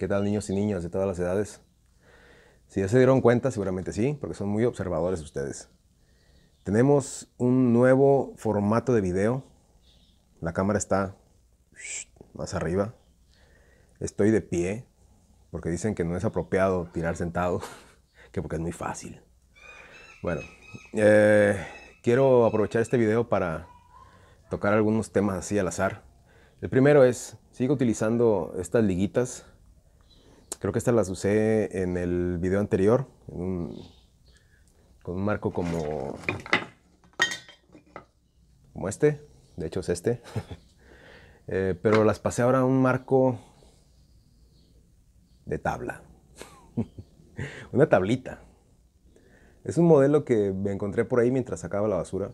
¿Qué tal niños y niñas de todas las edades? Si ya se dieron cuenta, seguramente sí, porque son muy observadores ustedes. Tenemos un nuevo formato de video. La cámara está más arriba. Estoy de pie, porque dicen que no es apropiado tirar sentado, que porque es muy fácil. Bueno, eh, quiero aprovechar este video para tocar algunos temas así al azar. El primero es, sigo utilizando estas liguitas Creo que estas las usé en el video anterior, con un marco como, como este, de hecho es este. Eh, pero las pasé ahora a un marco de tabla, una tablita. Es un modelo que me encontré por ahí mientras sacaba la basura,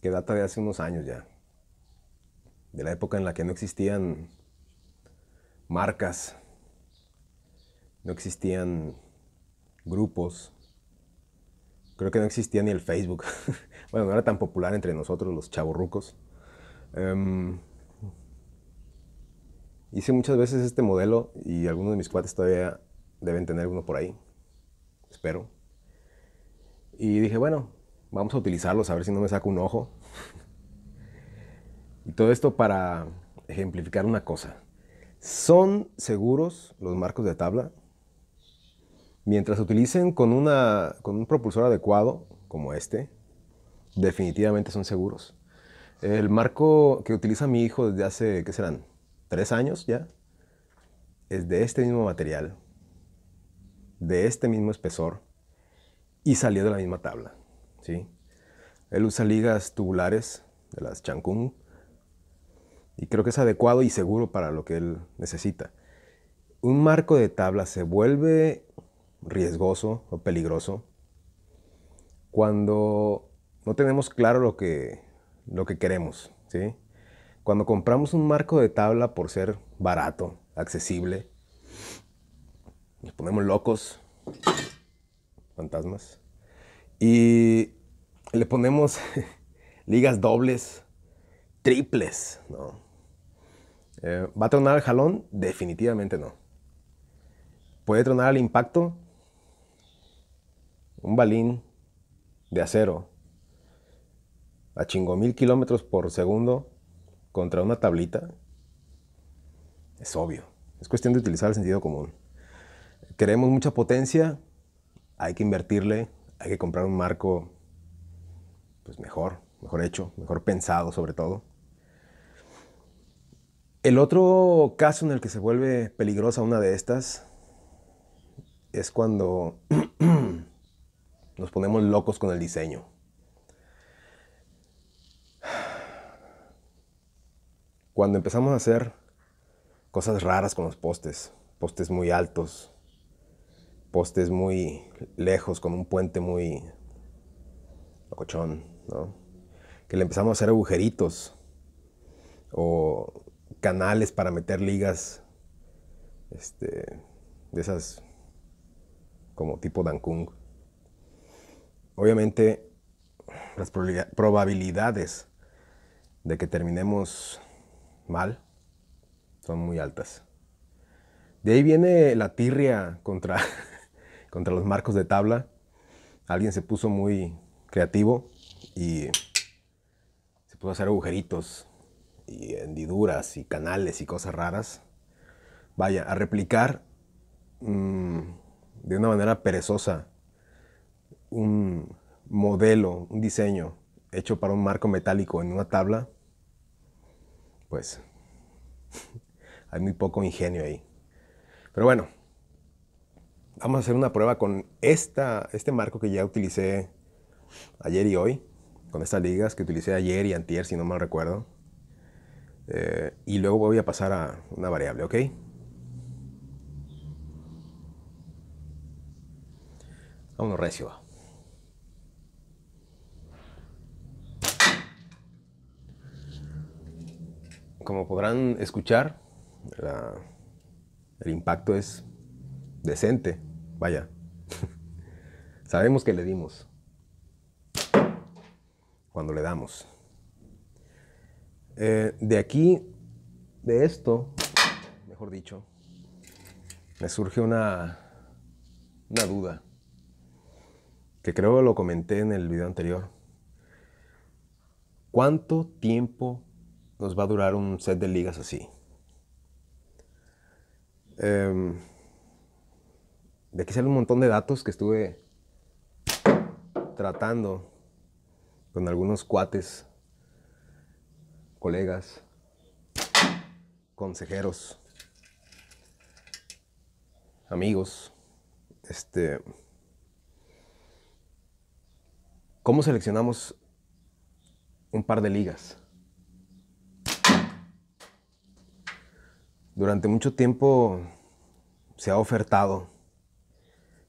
que data de hace unos años ya, de la época en la que no existían marcas no existían grupos, creo que no existía ni el Facebook. bueno, no era tan popular entre nosotros los chavorrucos. Em, hice muchas veces este modelo y algunos de mis cuates todavía deben tener uno por ahí. Espero. Y dije, bueno, vamos a utilizarlos a ver si no me saco un ojo. y todo esto para ejemplificar una cosa. ¿Son seguros los marcos de tabla? mientras utilicen con, un propulsor adecuado, como este, definitivamente son seguros. El marco que utiliza mi hijo desde hace, ¿qué serán? ¿Tres años ya? Es de este mismo material, de este mismo espesor y salió de la misma tabla. ¿sí? Él usa ligas tubulares de las Changkung y creo que es adecuado y seguro para lo que él necesita. Un marco de tabla se vuelve riesgoso o peligroso, cuando no tenemos claro lo que, lo que queremos, ¿sí? Cuando compramos un marco de tabla por ser barato, accesible, nos ponemos locos, fantasmas, y le ponemos ligas dobles, triples, ¿no? Eh, ¿Va a tronar el jalón? Definitivamente no. ¿Puede tronar el impacto? un balín de acero a chingo mil kilómetros por segundo contra una tablita, es obvio. Es cuestión de utilizar el sentido común. Queremos mucha potencia, hay que invertirle, hay que comprar un marco pues mejor, mejor hecho, mejor pensado sobre todo. El otro caso en el que se vuelve peligrosa una de estas es cuando ponemos locos con el diseño. Cuando empezamos a hacer cosas raras con los postes, postes muy altos, postes muy lejos, con un puente muy cochón, Que le empezamos a hacer agujeritos o canales para meter ligas este, de esas como tipo Dankung obviamente las probabilidades de que terminemos mal son muy altas. De ahí viene la tirria contra, los marcos de tabla. Alguien se puso muy creativo y se puso a hacer agujeritos y hendiduras y canales y cosas raras. Vaya, a replicar mm, de una manera perezosa un modelo, un diseño hecho para un marco metálico en una tabla, pues hay muy poco ingenio ahí. Pero bueno, vamos a hacer una prueba con esta, este marco que ya utilicé ayer y hoy, con estas ligas que utilicé ayer y antier, si no mal recuerdo. Eh, y luego voy a pasar a una variable, ¿ok? Vámonos recio. Como podrán escuchar, el impacto es decente. Vaya, sabemos que le dimos cuando le damos. Eh, de aquí, de esto, mejor dicho, me surge una duda que creo lo comenté en el video anterior. ¿Cuánto tiempo nos va a durar un set de ligas así. Em, de aquí sale un montón de datos que estuve tratando con algunos cuates, colegas, consejeros, amigos. Este. ¿Cómo seleccionamos un par de ligas? Durante mucho tiempo se ha ofertado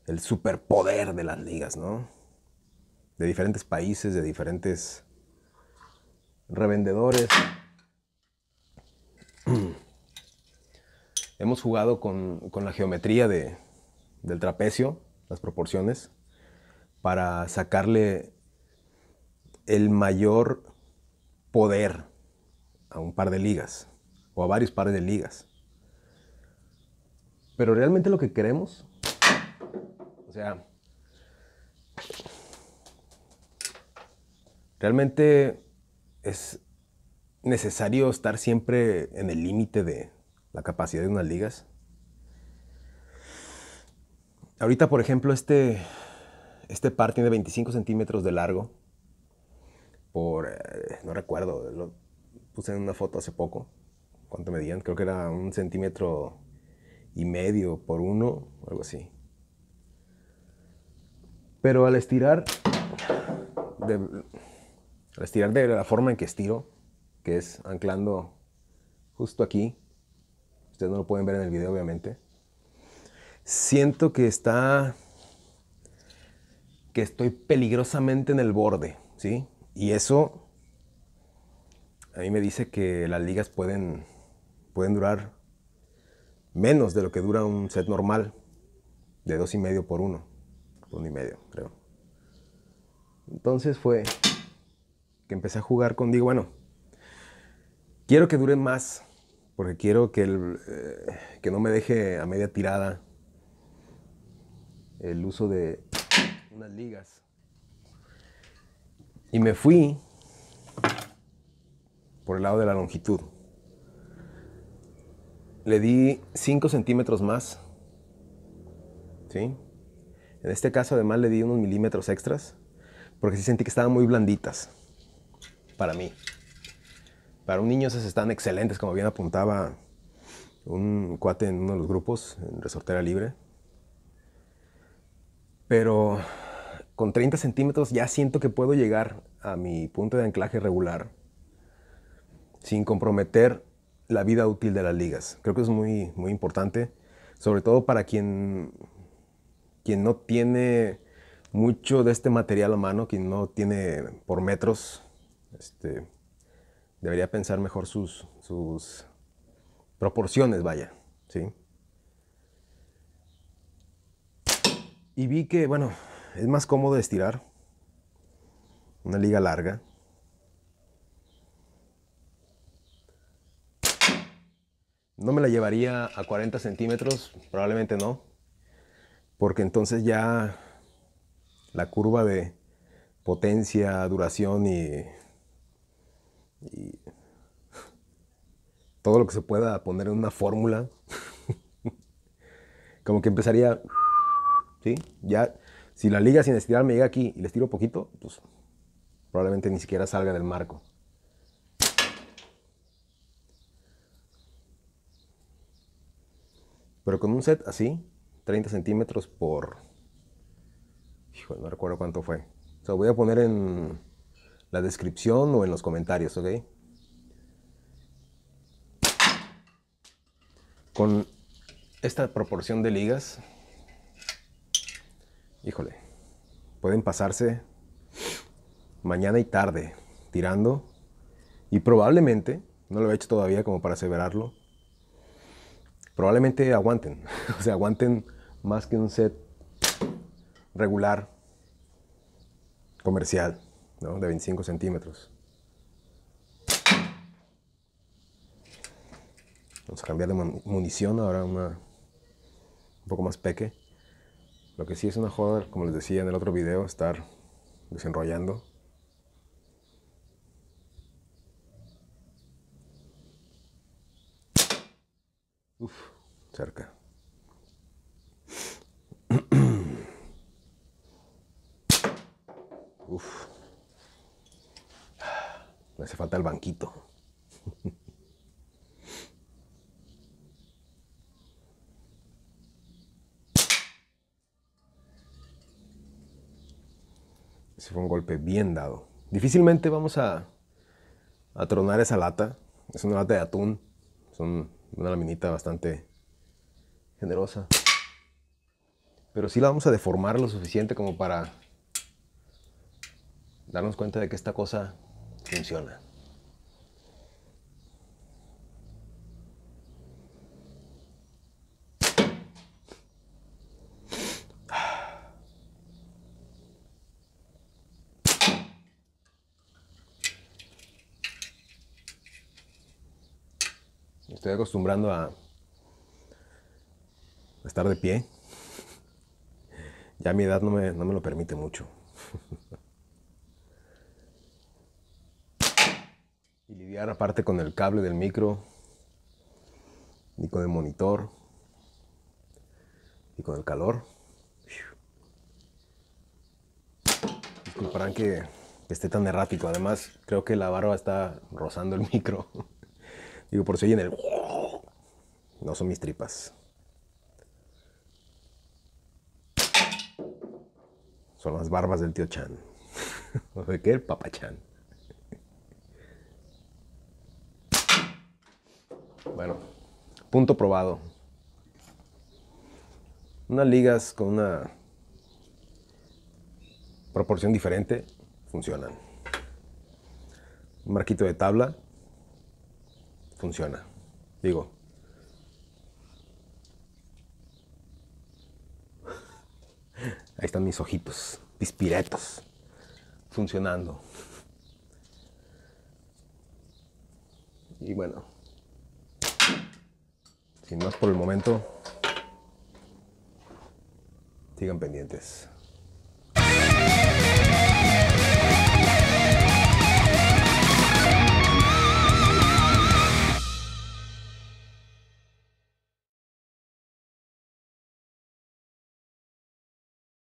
el superpoder de las ligas, ¿no? De diferentes países, de diferentes revendedores. Hemos jugado con, la geometría del trapecio, las proporciones, para sacarle el mayor poder a un par de ligas o a varios pares de ligas. Pero realmente lo que queremos, o sea, realmente es necesario estar siempre en el límite de la capacidad de unas ligas. Ahorita, por ejemplo, este, este par tiene 25 centímetros de largo por, eh, no recuerdo, lo puse en una foto hace poco, cuánto medían, creo que era un centímetro y medio por uno, algo así. Pero al estirar, al estirar de la forma en que estiro, que es anclando justo aquí, ustedes no lo pueden ver en el video obviamente, siento que está, que estoy peligrosamente en el borde, ¿sí? Y eso a mí me dice que las ligas pueden, pueden durar menos de lo que dura un set normal, de dos y medio por uno, uno y medio, creo. Entonces fue que empecé a jugar con, digo, bueno, quiero que dure más, porque quiero que, eh, que no me deje a media tirada el uso de unas ligas. Y me fui por el lado de la longitud le di 5 centímetros más. En este caso además le di unos milímetros extras porque sí sentí que estaban muy blanditas para mí. Para un niño esas están excelentes, como bien apuntaba un cuate en uno de los grupos, en Resortera Libre. Pero con 30 centímetros ya siento que puedo llegar a mi punto de anclaje regular sin comprometer la vida útil de las ligas. Creo que es muy, muy importante, sobre todo para quien, quien no tiene mucho de este material a mano, quien no tiene por metros, este, debería pensar mejor sus, sus proporciones, vaya, ¿sí? Y vi que, bueno, es más cómodo estirar una liga larga, No me la llevaría a 40 centímetros, probablemente no, porque entonces ya la curva de potencia, duración y, todo lo que se pueda poner en una fórmula, como que empezaría, ¿sí? Ya, si la liga sin estirar me llega aquí y le estiro poquito, pues probablemente ni siquiera salga del marco. Pero con un set así, 30 centímetros por... no recuerdo cuánto fue. O sea, voy a poner en la descripción o en los comentarios, ¿ok? Con esta proporción de ligas, híjole, pueden pasarse mañana y tarde tirando y probablemente, no lo he hecho todavía como para aseverarlo, probablemente aguanten. o sea, aguanten más que un set regular, comercial, ¿no? de 25 centímetros. Vamos a cambiar de munición ahora una un poco más peque. Lo que sí es una joda, como les decía en el otro video, estar desenrollando cerca. Uf. Me hace falta el banquito. Ese fue un golpe bien dado. Difícilmente vamos a, a tronar esa lata. Es una lata de atún. Es una laminita bastante generosa. Pero si la vamos a deformar lo suficiente como para darnos cuenta de que esta cosa funciona. estoy acostumbrando a estar de pie. Ya mi edad no me, no me lo permite mucho. y lidiar aparte con el cable del micro y con el monitor y con el calor. Disculparán que, que esté tan errático. Además, creo que la barba está rozando el micro. Digo, por si oyen el... No son mis tripas. Son las barbas del tío Chan. ¿O de qué? El Chan, Bueno, punto probado. Unas ligas con una proporción diferente funcionan. Un marquito de tabla funciona. Digo, Ahí están mis ojitos, mis piretos, funcionando. Y bueno, sin más por el momento, sigan pendientes.